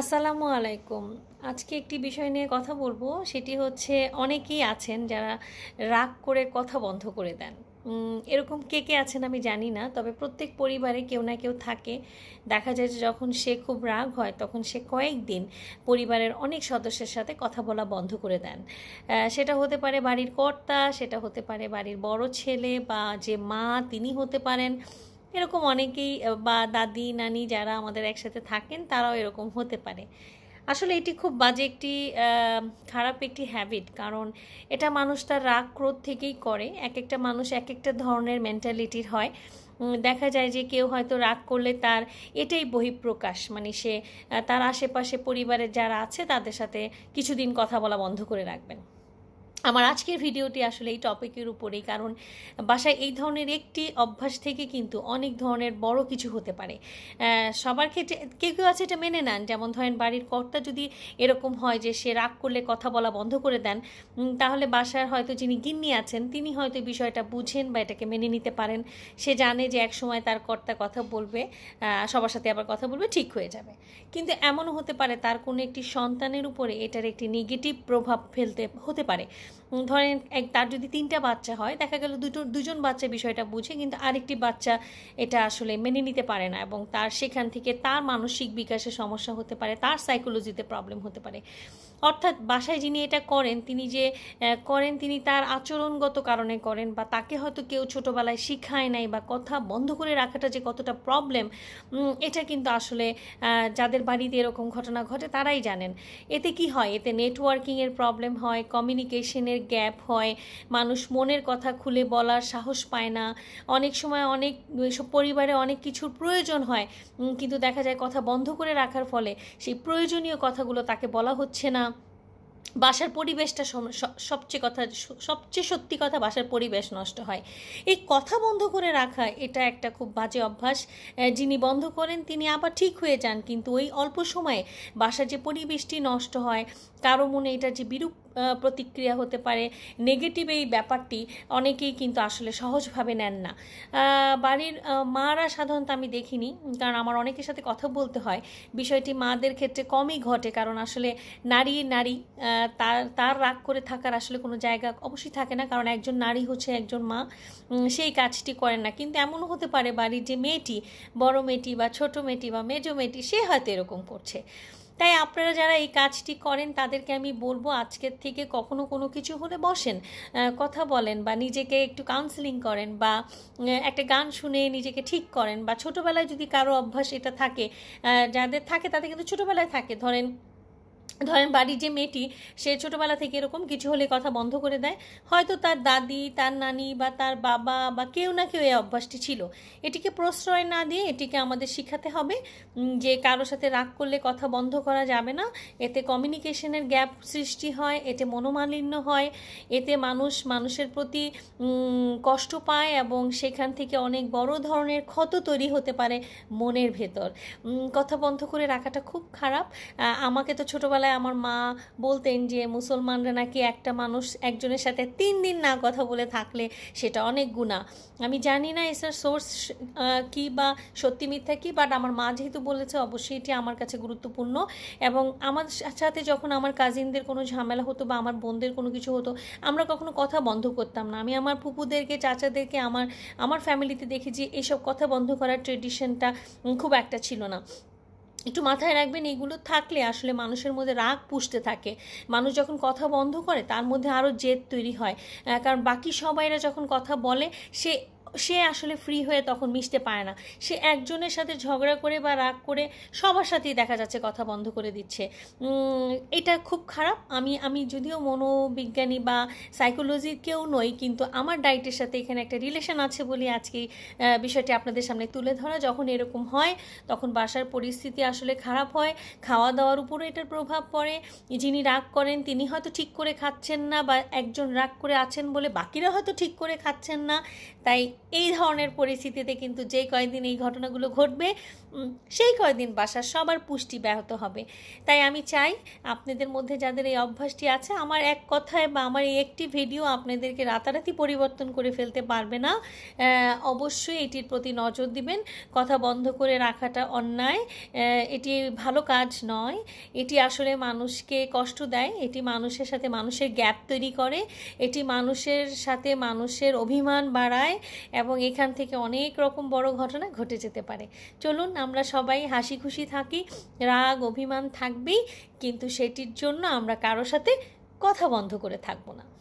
আসসালামু আলাইকুম আজকে একটি বিষয় নিয়ে কথা বলবো সেটি হচ্ছে অনেকেই আছেন যারা রাগ করে কথা বন্ধ করে দেন এরকম কে কে আছেন আমি জানি না তবে প্রত্যেক পরিবারে কেউ না কেউ থাকে দেখা যায় যে যখন সে খুব রাগ হয় তখন সে কয়েকদিন পরিবারের অনেক সদস্যের সাথে কথা বলা বন্ধ করে দেন সেটা হতে পারে বাড়ির কর্তা সেটা হতে পারে বাড়ির বড় ছেলে বা যে মা তিনি হতে পারেন এরকম অনেকেই বা দাদি নানি যারা আমাদের একসাথে থাকেন তারাও এরকম হতে পারে আসলে এটি খুব বাজে একটি খারাপ একটি হ্যাবিট কারণ এটা মানুষ তার রাগ ক্রোধ থেকেই করে এক একটা মানুষ এক একটা ধরনের মেন্টালিটির হয় দেখা যায় যে কেউ হয়তো রাগ করলে তার এটাই বহিঃপ্রকাশ মানে সে তার আশেপাশে পরিবারের যারা আছে তাদের সাথে কিছুদিন কথা বলা বন্ধ করে রাখবেন আমার আজকের ভিডিওটি আসলে এই টপিকের উপরেই কারণ বাসায় এই ধরনের একটি অভ্যাস থেকে কিন্তু অনেক ধরনের বড় কিছু হতে পারে সবার ক্ষেত্রে কেউ কেউ আছে এটা মেনে নেন যেমন ধরেন বাড়ির কর্তা যদি এরকম হয় যে সে রাগ করলে কথা বলা বন্ধ করে দেন তাহলে বাসার হয়তো যিনি গিন্নি আছেন তিনি হয়তো বিষয়টা বুঝেন বা এটাকে মেনে নিতে পারেন সে জানে যে এক সময় তার কর্তা কথা বলবে সবার সাথে আবার কথা বলবে ঠিক হয়ে যাবে কিন্তু এমনও হতে পারে তার কোনো একটি সন্তানের উপরে এটার একটি নেগেটিভ প্রভাব ফেলতে হতে পারে ধরেন এক তার যদি তিনটা বাচ্চা হয় দেখা গেল দুটো দুজন বাচ্চা বিষয়টা বুঝে কিন্তু আরেকটি বাচ্চা এটা আসলে মেনে নিতে পারে না এবং তার সেখান থেকে তার মানসিক বিকাশে সমস্যা হতে পারে তার সাইকোলজিতে প্রবলেম হতে পারে অর্থাৎ বাসায় যিনি এটা করেন তিনি যে করেন তিনি তার আচরণগত কারণে করেন বা তাকে হয়তো কেউ ছোটোবেলায় শিখায় নাই বা কথা বন্ধ করে রাখাটা যে কতটা প্রবলেম এটা কিন্তু আসলে যাদের বাড়িতে এরকম ঘটনা ঘটে তারাই জানেন এতে কি হয় এতে নেটওয়ার্কিংয়ের প্রবলেম হয় কমিউনিকেশন দিনের গ্যাপ হয় মানুষ মনের কথা খুলে বলার সাহস পায় না অনেক সময় অনেক পরিবারে অনেক কিছুর প্রয়োজন হয় কিন্তু দেখা যায় কথা বন্ধ করে রাখার ফলে সেই প্রয়োজনীয় কথাগুলো তাকে বলা হচ্ছে না বাসার পরিবেশটা সবচেয়ে কথা সবচেয়ে সত্যি কথা বাসার পরিবেশ নষ্ট হয় এই কথা বন্ধ করে রাখা এটা একটা খুব বাজে অভ্যাস যিনি বন্ধ করেন তিনি আবার ঠিক হয়ে যান কিন্তু ওই অল্প সময়ে বাসার যে পরিবেশটি নষ্ট হয় কারো মনে এটা যে বিরূপ প্রতিক্রিয়া হতে পারে নেগেটিভ এই ব্যাপারটি অনেকেই কিন্তু আসলে সহজভাবে নেন না বাড়ির মারা সাধারণত আমি দেখিনি কারণ আমার অনেকের সাথে কথা বলতে হয় বিষয়টি মাদের ক্ষেত্রে কমই ঘটে কারণ আসলে নারী নারী তার তার রাগ করে থাকার আসলে কোনো জায়গা অবশ্যই থাকে না কারণ একজন নারী হচ্ছে একজন মা সেই কাজটি করেন না কিন্তু এমনও হতে পারে বাড়ির যে মেয়েটি বড় মেয়েটি বা ছোট মেয়েটি বা মেজো মেয়েটি সে হয়তো এরকম করছে তাই আপনারা যারা এই কাজটি করেন তাদেরকে আমি বলবো আজকের থেকে কখনো কোনো কিছু হলে বসেন কথা বলেন বা নিজেকে একটু কাউন্সেলিং করেন বা একটা গান শুনে নিজেকে ঠিক করেন বা ছোটোবেলায় যদি কারো অভ্যাস এটা থাকে যাদের থাকে তাদের কিন্তু ছোটোবেলায় থাকে ধরেন ধরেন বাড়ির যে মেয়েটি সে ছোটোবেলা থেকে এরকম কিছু হলে কথা বন্ধ করে দেয় হয়তো তার দাদি তার নানি বা তার বাবা বা কেউ না কেউ এই অভ্যাসটি ছিল এটিকে প্রশ্রয় না দিয়ে এটিকে আমাদের শিখাতে হবে যে কারো সাথে রাগ করলে কথা বন্ধ করা যাবে না এতে কমিউনিকেশনের গ্যাপ সৃষ্টি হয় এতে মনোমালিন্য হয় এতে মানুষ মানুষের প্রতি কষ্ট পায় এবং সেখান থেকে অনেক বড় ধরনের ক্ষত তৈরি হতে পারে মনের ভেতর কথা বন্ধ করে রাখাটা খুব খারাপ আমাকে তো ছোটোবেলা ছোটবেলায় আমার মা বলতেন যে মুসলমানরা নাকি একটা মানুষ একজনের সাথে তিন দিন না কথা বলে থাকলে সেটা অনেক গুণা আমি জানি না এসার সোর্স কি বা সত্যি মিথ্যা কী বাট আমার মা যেহেতু বলেছে অবশ্যই এটি আমার কাছে গুরুত্বপূর্ণ এবং আমার সাথে যখন আমার কাজিনদের কোনো ঝামেলা হতো বা আমার বোনদের কোনো কিছু হতো আমরা কখনো কথা বন্ধ করতাম না আমি আমার ফুপুদেরকে চাচাদেরকে আমার আমার ফ্যামিলিতে দেখেছি এইসব কথা বন্ধ করার ট্রেডিশনটা খুব একটা ছিল না একটু মাথায় রাখবেন এগুলো থাকলে আসলে মানুষের মধ্যে রাগ পুষতে থাকে মানুষ যখন কথা বন্ধ করে তার মধ্যে আরও জেদ তৈরি হয় কারণ বাকি সবাইরা যখন কথা বলে সে সে আসলে ফ্রি হয়ে তখন মিশতে পারে না সে একজনের সাথে ঝগড়া করে বা রাগ করে সবার সাথেই দেখা যাচ্ছে কথা বন্ধ করে দিচ্ছে এটা খুব খারাপ আমি আমি যদিও মনোবিজ্ঞানী বা সাইকোলজি কেউ নই কিন্তু আমার ডায়েটের সাথে এখানে একটা রিলেশন আছে বলে আজকে বিষয়টি আপনাদের সামনে তুলে ধরা যখন এরকম হয় তখন বাসার পরিস্থিতি আসলে খারাপ হয় খাওয়া দাওয়ার উপরও এটার প্রভাব পড়ে যিনি রাগ করেন তিনি হয়তো ঠিক করে খাচ্ছেন না বা একজন রাগ করে আছেন বলে বাকিরা হয়তো ঠিক করে খাচ্ছেন না তাই এই ধরনের পরিস্থিতিতে কিন্তু যে কয়দিন এই ঘটনাগুলো ঘটবে সেই কয়দিন বাসার সবার পুষ্টি ব্যাহত হবে তাই আমি চাই আপনাদের মধ্যে যাদের এই অভ্যাসটি আছে আমার এক কথায় বা আমার এই একটি ভিডিও আপনাদেরকে রাতারাতি পরিবর্তন করে ফেলতে পারবে না অবশ্যই এটির প্রতি নজর দিবেন কথা বন্ধ করে রাখাটা অন্যায় এটি ভালো কাজ নয় এটি আসলে মানুষকে কষ্ট দেয় এটি মানুষের সাথে মানুষের গ্যাপ তৈরি করে এটি মানুষের সাথে মানুষের অভিমান বাড়ায় এবং এখান থেকে অনেক রকম বড় ঘটনা ঘটে যেতে পারে চলুন আমরা সবাই হাসি খুশি থাকি রাগ অভিমান থাকবেই কিন্তু সেটির জন্য আমরা কারো সাথে কথা বন্ধ করে থাকবো না